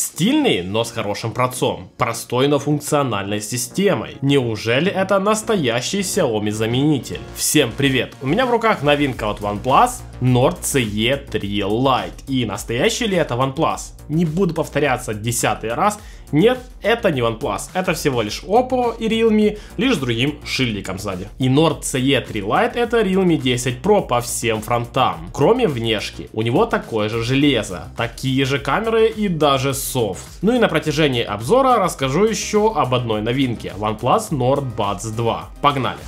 Стильный, но с хорошим процом. Простой, но функциональной системой. Неужели это настоящий Xiaomi заменитель? Всем привет! У меня в руках новинка от OnePlus Nord CE3 Lite. И настоящий ли это OnePlus? Не буду повторяться десятый раз, нет, это не OnePlus, это всего лишь Oppo и Realme, лишь с другим шильником сзади. И Nord CE3 Lite это Realme 10 Pro по всем фронтам, кроме внешки. У него такое же железо, такие же камеры и даже Microsoft. Ну и на протяжении обзора расскажу еще об одной новинке OnePlus Nord Buds 2. Погнали!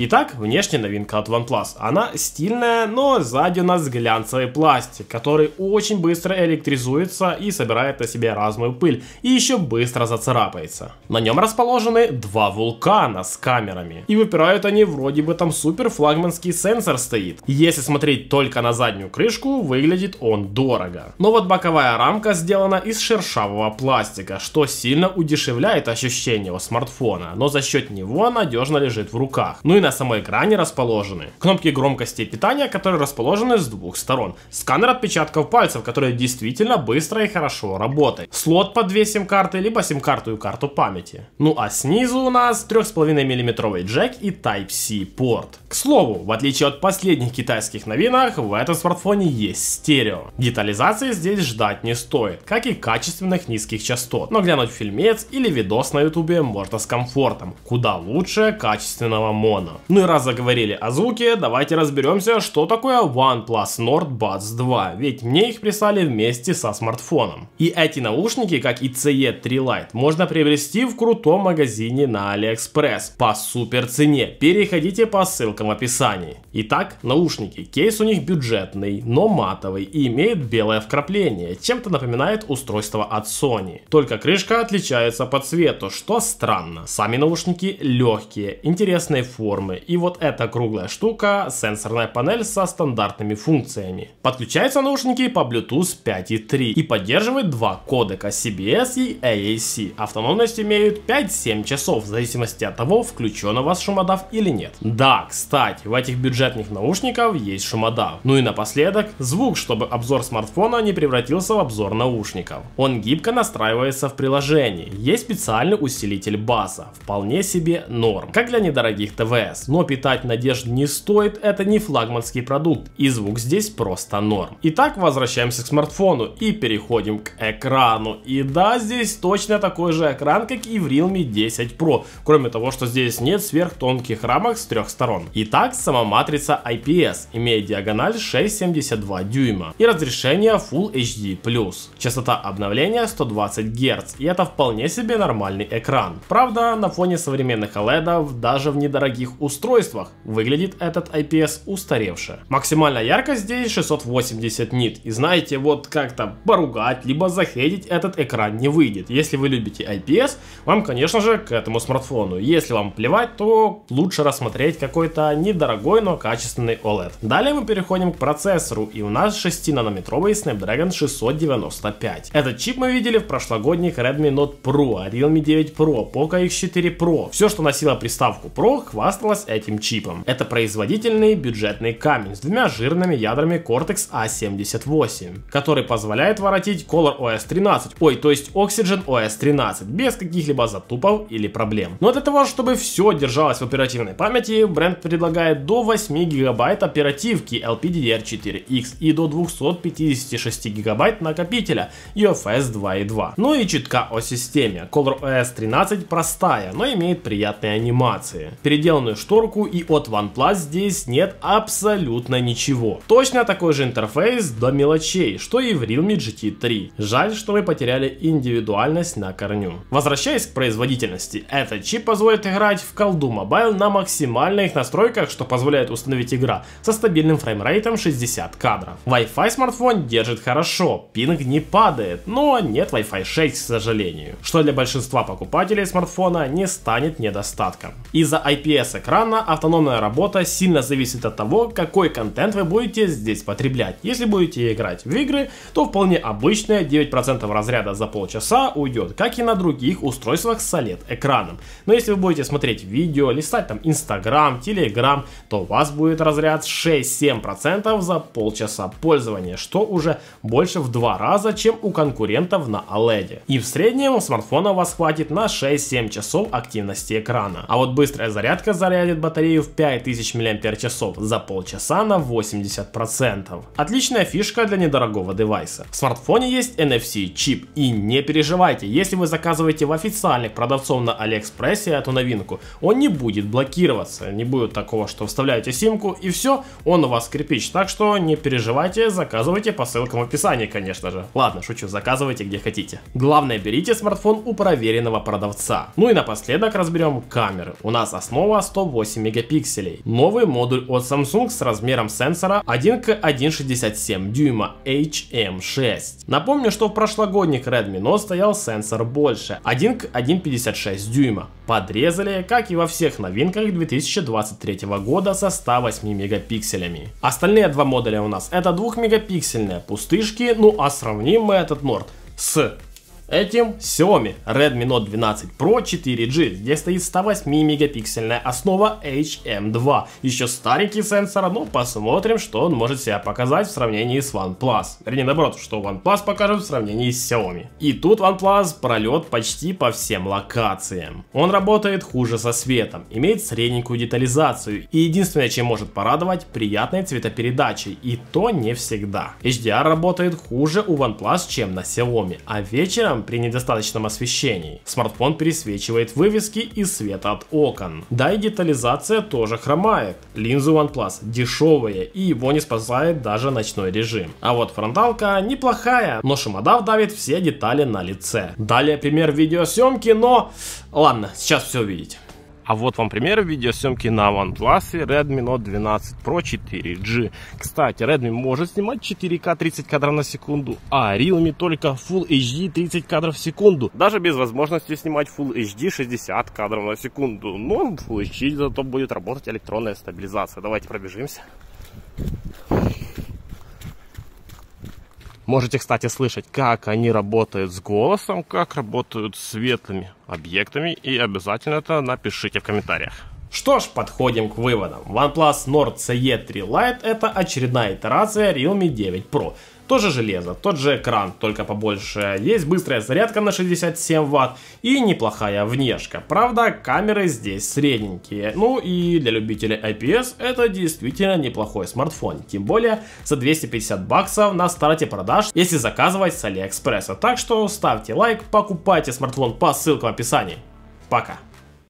Итак, внешняя новинка от OnePlus. Она стильная, но сзади у нас глянцевый пластик, который очень быстро электризуется и собирает на себе разную пыль, и еще быстро зацарапается. На нем расположены два вулкана с камерами, и выпирают они вроде бы там супер флагманский сенсор стоит. Если смотреть только на заднюю крышку, выглядит он дорого. Но вот боковая рамка сделана из шершавого пластика, что сильно удешевляет ощущение у смартфона, но за счет него надежно лежит в руках. Ну и на на самой экране расположены кнопки громкости и питания, которые расположены с двух сторон, сканер отпечатков пальцев, который действительно быстро и хорошо работает, слот под две сим-карты, либо сим-карту и карту памяти. Ну а снизу у нас 3,5 миллиметровый джек и Type-C порт. К слову, в отличие от последних китайских новинок, в этом смартфоне есть стерео. Детализации здесь ждать не стоит, как и качественных низких частот, но глянуть фильмец или видос на ютубе можно с комфортом, куда лучше качественного моно телефона. Ну и раз заговорили о звуке, давайте разберемся, что такое OnePlus Nord Buds 2, ведь мне их прислали вместе со смартфоном. И эти наушники, как и CE3 Lite, можно приобрести в крутом магазине на AliExpress по супер цене. Переходите по ссылкам в описании. Итак, наушники. Кейс у них бюджетный, но матовый и имеет белое вкрапление, чем-то напоминает устройство от Sony. Только крышка отличается по цвету, что странно. Сами наушники легкие, интересной формы, программы. И вот эта круглая штука — сенсорная панель со стандартными функциями. Подключаются наушники по Bluetooth 5.3 и поддерживает два кодека CBS и AAC. Автономность имеют 5-7 часов, в зависимости от того, включен у вас шумодав или нет. Да, кстати, в этих бюджетных наушников есть шумодав. Ну и напоследок, звук, чтобы обзор смартфона не превратился в обзор наушников. Он гибко настраивается в приложении. Есть специальный усилитель баса, вполне себе норм, как для недорогих ТВС сейчас, но питать надежд не стоит, это не флагманский продукт, и звук здесь просто норм. Итак, возвращаемся к смартфону и переходим к экрану. И да, здесь точно такой же экран, как и в Realme 10 Pro, кроме того, что здесь нет сверхтонких рамок с трех сторон. Итак, сама матрица IPS имеет диагональ 6,72 дюйма и разрешение Full HD+. Частота обновления 120 Гц, и это вполне себе нормальный экран. Правда, на фоне современных OLED даже в недорогих устройствах выглядит этот IPS устаревше. Максимальная яркость здесь 680 нит. И знаете, вот как-то поругать, либо захедить этот экран не выйдет. Если вы любите IPS, вам, конечно же, к этому смартфону. Если вам плевать, то лучше рассмотреть какой-то недорогой, но качественный OLED. Далее мы переходим к процессору, и у нас 6-нанометровый Snapdragon 695. Этот чип мы видели в прошлогодних Redmi Note Pro, Realme 9 Pro, Poco X4 Pro. Все, что носило приставку Pro, хвастал Тесла с этим чипом. Это производительный бюджетный камень с двумя жирными ядрами Cortex A78, а который позволяет воротить Color OS 13, ой, то есть Oxygen OS 13, без каких-либо затупов или проблем. Но для того, чтобы все держалось в оперативной памяти, бренд предлагает до 8 гигабайт оперативки LPDDR4X и до 256 гигабайт накопителя UFS e 2.2. Ну и чутка о системе. Color OS 13 простая, но имеет приятные анимации. Переделанную шторку, и от OnePlus здесь нет абсолютно ничего. Точно такой же интерфейс до мелочей, что и в Realme GT3. Жаль, что мы потеряли индивидуальность на корню. Возвращаясь к производительности, этот чип позволит играть в колду Mobile на максимальных настройках, что позволяет установить игра со стабильным фреймрейтом 60 кадров. Wi-Fi смартфон держит хорошо, пинг не падает, но нет Wi-Fi 6, к сожалению, что для большинства покупателей смартфона не станет недостатком. Из-за IPS экрана, автономная работа сильно зависит от того, какой контент вы будете здесь потреблять. Если будете играть в игры, то вполне обычное 9% разряда за полчаса уйдет, как и на других устройствах с OLED-экраном. Но если вы будете смотреть видео, листать там Instagram, Telegram, то у вас будет разряд 6-7% за полчаса пользования, что уже больше в два раза, чем у конкурентов на OLED. И в среднем смартфона у вас хватит на 6-7 часов активности экрана. А вот быстрая зарядка заряда зарядит батарею в 5000 мАч за полчаса на 80%. Отличная фишка для недорогого девайса. В смартфоне есть NFC чип и не переживайте, если вы заказываете в официальных продавцов на Алиэкспрессе эту новинку, он не будет блокироваться, не будет такого, что вставляете симку и все, он у вас кирпич, так что не переживайте, заказывайте по ссылкам в описании, конечно же. Ладно, шучу, заказывайте где хотите. Главное, берите смартфон у проверенного продавца. Ну и напоследок разберем камеры. У нас основа 100 8 мегапикселей. Новый модуль от Samsung с размером сенсора 1 к 1,67 дюйма HM6. Напомню, что в прошлогодних Redmi Note стоял сенсор больше 1 к 1,56 дюйма. Подрезали, как и во всех новинках 2023 года со 108 мегапикселями. Остальные два модуля у нас это 2 мегапиксельные пустышки, ну а сравним мы этот Nord с Этим Xiaomi Redmi Note 12 Pro 4G. Здесь стоит 108-мегапиксельная основа HM2. Еще старенький сенсор, но ну, посмотрим, что он может себя показать в сравнении с OnePlus. Вернее, наоборот, что OnePlus покажет в сравнении с Xiaomi. И тут OnePlus пролет почти по всем локациям. Он работает хуже со светом, имеет средненькую детализацию и единственное, чем может порадовать, приятной цветопередачей. И то не всегда. HDR работает хуже у OnePlus, чем на Xiaomi, а вечером этом при недостаточном освещении. Смартфон пересвечивает вывески и свет от окон. Да и детализация тоже хромает. Линзы OnePlus дешевые и его не спасает даже ночной режим. А вот фронталка неплохая, но шумодав давит все детали на лице. Далее пример видеосъемки, но... Ладно, сейчас все увидите. А вот вам пример видеосъемки на OnePlus Redmi Note 12 Pro 4G. Кстати, Redmi может снимать 4 k 30 кадров на секунду, а Realme только Full HD 30 кадров в секунду. Даже без возможности снимать Full HD 60 кадров на секунду. Но ну, в Full HD зато будет работать электронная стабилизация. Давайте пробежимся. Можете, кстати, слышать, как они работают с голосом, как работают с светлыми объектами. И обязательно это напишите в комментариях. Что ж, подходим к выводам. OnePlus Nord CE 3 Lite это очередная итерация Realme 9 Pro. Тоже железо, тот же экран, только побольше. Есть быстрая зарядка на 67 Вт и неплохая внешка. Правда, камеры здесь средненькие. Ну и для любителей IPS это действительно неплохой смартфон. Тем более за 250 баксов на старте продаж, если заказывать с Алиэкспресса. Так что ставьте лайк, покупайте смартфон по ссылкам в описании. Пока.